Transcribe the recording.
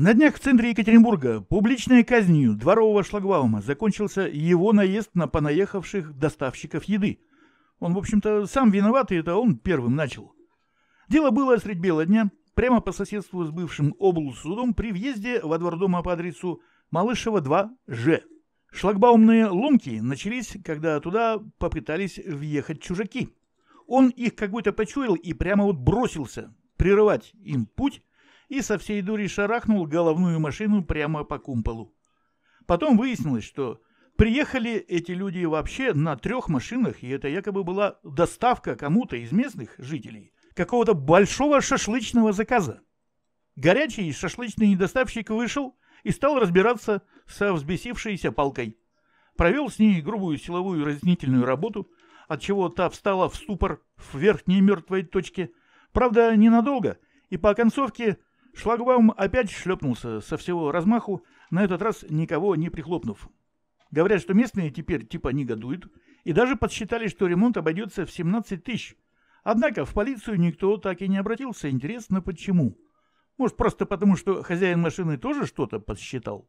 На днях в центре Екатеринбурга публичной казнью дворового шлагбаума закончился его наезд на понаехавших доставщиков еды. Он, в общем-то, сам виноват, и это он первым начал. Дело было средь бела дня, прямо по соседству с бывшим облсудом при въезде во двор дома по адресу Малышева 2Ж. Шлагбаумные ломки начались, когда туда попытались въехать чужаки. Он их как будто почуял и прямо вот бросился прерывать им путь, и со всей дури шарахнул головную машину прямо по кумполу. Потом выяснилось, что приехали эти люди вообще на трех машинах, и это якобы была доставка кому-то из местных жителей какого-то большого шашлычного заказа. Горячий шашлычный доставщик вышел и стал разбираться со взбесившейся палкой. Провел с ней грубую силовую разнительную работу, от чего та встала в ступор в верхней мертвой точке. Правда, ненадолго, и по оконцовке Шлагбаум опять шлепнулся со всего размаху, на этот раз никого не прихлопнув. Говорят, что местные теперь типа негодуют, и даже подсчитали, что ремонт обойдется в 17 тысяч. Однако в полицию никто так и не обратился, интересно почему. Может, просто потому, что хозяин машины тоже что-то подсчитал?